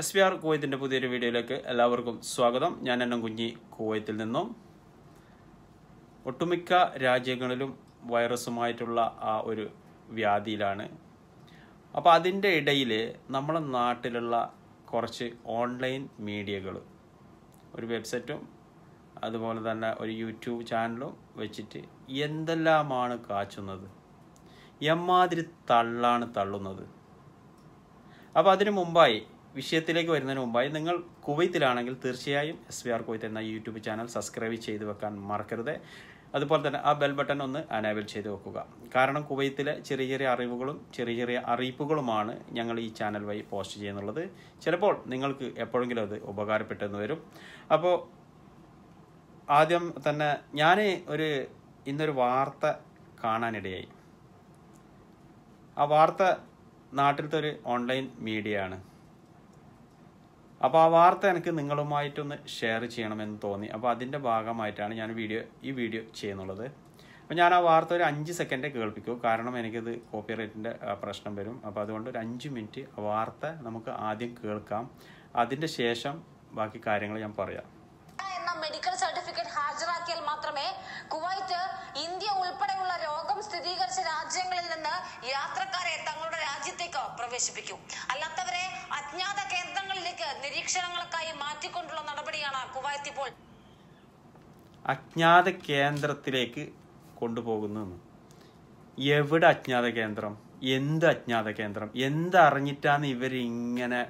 S V R കുവൈത്തിൻ്റെ പുതിയൊരു വീഡിയോയിലേക്ക് എല്ലാവർക്കും സ്വാഗതം ഞാൻ എണ്ണം കുഞ്ഞി കുവൈത്തിൽ നിന്നും ഒട്ടുമിക്ക രാജ്യങ്ങളിലും വൈറസുമായിട്ടുള്ള ആ ഒരു വ്യാധിയിലാണ് അപ്പോൾ അതിൻ്റെ ഇടയിൽ നമ്മുടെ നാട്ടിലുള്ള കുറച്ച് ഓൺലൈൻ മീഡിയകൾ ഒരു വെബ്സൈറ്റും അതുപോലെ തന്നെ ഒരു യൂട്യൂബ് ചാനലും വെച്ചിട്ട് എന്തെല്ലാമാണ് കാച്ചുന്നത് എമ്മാതിരി തള്ളാണ് തള്ളുന്നത് അപ്പോൾ അതിനു മുമ്പായി വിഷയത്തിലേക്ക് വരുന്നതിന് മുമ്പായി നിങ്ങൾ കുവൈത്തിലാണെങ്കിൽ തീർച്ചയായും എസ് വി ആർ കുവൈത്ത് എന്ന യൂട്യൂബ് ചാനൽ സബ്സ്ക്രൈബ് ചെയ്ത് വെക്കാൻ മറക്കരുത് അതുപോലെ തന്നെ ആ ബെൽ ബട്ടൺ ഒന്ന് അനേബിൾ ചെയ്ത് വെക്കുക കാരണം കുവൈത്തിലെ ചെറിയ ചെറിയ അറിവുകളും ചെറിയ ചെറിയ അറിയിപ്പുകളുമാണ് ഞങ്ങൾ ഈ ചാനൽ വഴി പോസ്റ്റ് ചെയ്യുന്നുള്ളത് ചിലപ്പോൾ നിങ്ങൾക്ക് എപ്പോഴെങ്കിലും അത് ഉപകാരപ്പെട്ടെന്ന് വരും അപ്പോൾ ആദ്യം തന്നെ ഞാൻ ഒരു ഇന്നൊരു വാർത്ത കാണാനിടയായി ആ വാർത്ത നാട്ടിലത്തെ ഒരു ഓൺലൈൻ മീഡിയ ആണ് അപ്പോൾ ആ വാർത്ത എനിക്ക് നിങ്ങളുമായിട്ടൊന്ന് ഷെയർ ചെയ്യണമെന്ന് തോന്നി അപ്പോൾ അതിൻ്റെ ഭാഗമായിട്ടാണ് ഞാൻ വീഡിയോ ഈ വീഡിയോ ചെയ്യുന്നുള്ളത് അപ്പോൾ ഞാൻ ആ വാർത്ത ഒരു അഞ്ച് സെക്കൻഡ് കേൾപ്പിക്കൂ കാരണം എനിക്കത് കോപ്പിറൈറ്റിൻ്റെ പ്രശ്നം വരും അപ്പോൾ അതുകൊണ്ട് ഒരു അഞ്ച് മിനിറ്റ് ആ വാർത്ത നമുക്ക് ആദ്യം കേൾക്കാം അതിൻ്റെ ശേഷം ബാക്കി കാര്യങ്ങൾ ഞാൻ പറയാം എന്ന മെഡിക്കൽ സർട്ടിഫിക്കറ്റ് ഹാജരാക്കിയാൽ മാത്രമേ കുവൈറ്റ് ഇന്ത്യ ഉൾപ്പെടെയുള്ള രോഗം സ്ഥിരീകരിച്ച രാജ്യങ്ങളിൽ നിന്ന് യാത്രക്കാരെ തങ്ങളുടെ രാജ്യത്തേക്ക് പ്രവേശിപ്പിക്കും അല്ലാത്തവരെ അജ്ഞാത കേന്ദ്രങ്ങളിലേക്ക് നിരീക്ഷണങ്ങൾക്കായി മാറ്റിക്കൊണ്ടുള്ള നടപടിയാണ് കുവൈത്ത് ഇപ്പോൾ അജ്ഞാത കേന്ദ്രത്തിലേക്ക് കൊണ്ടുപോകുന്നു എവിടെ അജ്ഞാത കേന്ദ്രം എന്ത് അജ്ഞാത കേന്ദ്രം എന്തറിഞ്ഞിട്ടാണ് ഇവരിങ്ങനെ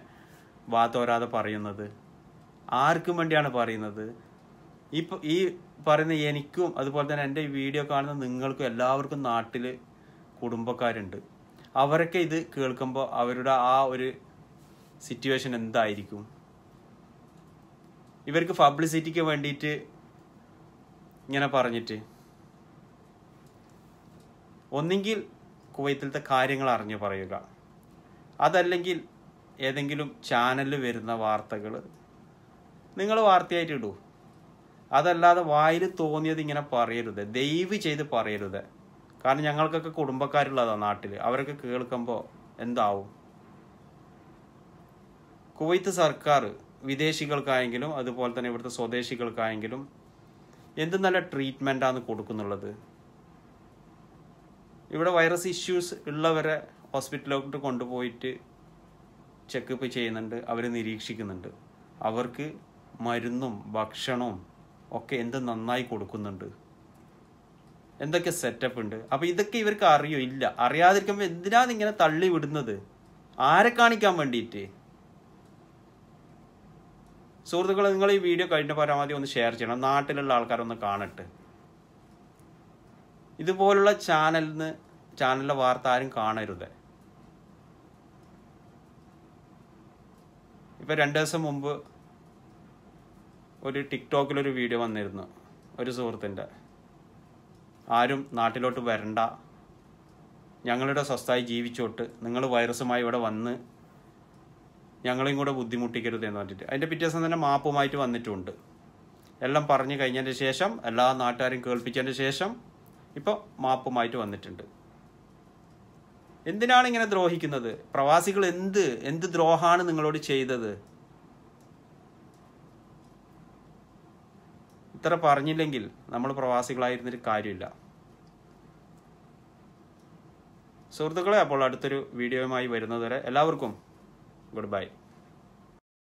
വാതോരാതെ പറയുന്നത് ആർക്കും വേണ്ടിയാണ് പറയുന്നത് ഇപ്പോൾ ഈ പറയുന്ന എനിക്കും അതുപോലെ തന്നെ എൻ്റെ വീഡിയോ കാണുന്ന നിങ്ങൾക്കും എല്ലാവർക്കും നാട്ടിൽ കുടുംബക്കാരുണ്ട് അവരൊക്കെ ഇത് കേൾക്കുമ്പോൾ അവരുടെ ആ ഒരു സിറ്റുവേഷൻ എന്തായിരിക്കും ഇവർക്ക് പബ്ലിസിറ്റിക്ക് വേണ്ടിയിട്ട് ഇങ്ങനെ പറഞ്ഞിട്ട് ഒന്നെങ്കിൽ കുവൈത്തിലത്തെ കാര്യങ്ങൾ അറിഞ്ഞു പറയുക അതല്ലെങ്കിൽ ഏതെങ്കിലും ചാനലിൽ വരുന്ന വാർത്തകൾ നിങ്ങൾ വാർത്തയായിട്ട് ഇടൂ അതല്ലാതെ വായിൽ തോന്നിയത് ഇങ്ങനെ പറയരുത് ദയവ് ചെയ്ത് പറയരുത് കാരണം ഞങ്ങൾക്കൊക്കെ കുടുംബക്കാരുള്ളതാണ് നാട്ടിൽ അവരൊക്കെ കേൾക്കുമ്പോൾ എന്താവും കുവൈത്ത് സർക്കാർ വിദേശികൾക്കായെങ്കിലും അതുപോലെ തന്നെ ഇവിടുത്തെ സ്വദേശികൾക്കായെങ്കിലും എന്ത് നല്ല ട്രീറ്റ്മെൻറ്റാണ് കൊടുക്കുന്നുള്ളത് ഇവിടെ വൈറസ് ഇഷ്യൂസ് ഉള്ളവരെ ഹോസ്പിറ്റലിലോട്ട് കൊണ്ടുപോയിട്ട് ചെക്കപ്പ് ചെയ്യുന്നുണ്ട് അവർ നിരീക്ഷിക്കുന്നുണ്ട് അവർക്ക് മരുന്നും ഭക്ഷണവും ഒക്കെ എന്ത് നന്നായി കൊടുക്കുന്നുണ്ട് എന്തൊക്കെ സെറ്റപ്പ് ഉണ്ട് അപ്പോൾ ഇതൊക്കെ ഇവർക്ക് അറിയോ ഇല്ല അറിയാതിരിക്കുമ്പോൾ എന്തിനാണ് ഇങ്ങനെ തള്ളി വിടുന്നത് ആരെ കാണിക്കാൻ വേണ്ടിയിട്ട് സുഹൃത്തുക്കളെ നിങ്ങൾ ഈ വീഡിയോ കഴിഞ്ഞ പരമാവധി ഒന്ന് ഷെയർ ചെയ്യണം നാട്ടിലുള്ള ആൾക്കാരൊന്ന് കാണട്ടെ ഇതുപോലുള്ള ചാനലിന് ചാനലിലെ വാർത്ത ആരും കാണരുത് ഇപ്പൊ രണ്ട് ദിവസം മുമ്പ് ഒരു ടിക്ടോക്കിലൊരു വീഡിയോ വന്നിരുന്നു ഒരു സുഹൃത്തിൻ്റെ ആരും നാട്ടിലോട്ട് വരണ്ട ഞങ്ങളുടെ സ്വസ്ഥമായി ജീവിച്ചോട്ട് നിങ്ങൾ വൈറസുമായി ഇവിടെ വന്ന് ഞങ്ങളെയും കൂടെ ബുദ്ധിമുട്ടിക്കരുത് എന്ന് പറഞ്ഞിട്ട് അതിൻ്റെ പിറ്റേ ദിവസം തന്നെ മാപ്പുമായിട്ട് വന്നിട്ടുണ്ട് എല്ലാം പറഞ്ഞു കഴിഞ്ഞതിൻ്റെ ശേഷം എല്ലാ നാട്ടുകാരും കേൾപ്പിച്ചതിന് ശേഷം ഇപ്പോൾ മാപ്പുമായിട്ട് വന്നിട്ടുണ്ട് എന്തിനാണ് ഇങ്ങനെ ദ്രോഹിക്കുന്നത് പ്രവാസികൾ എന്ത് എന്ത് ദ്രോഹമാണ് നിങ്ങളോട് ചെയ്തത് ഇത്ര പറഞ്ഞില്ലെങ്കിൽ നമ്മൾ പ്രവാസികളായിരുന്നൊരു കാര്യമില്ല സുഹൃത്തുക്കളെ അപ്പോൾ അടുത്തൊരു വീഡിയോയുമായി വരുന്നതുവരെ എല്ലാവർക്കും ഗുഡ് ബൈ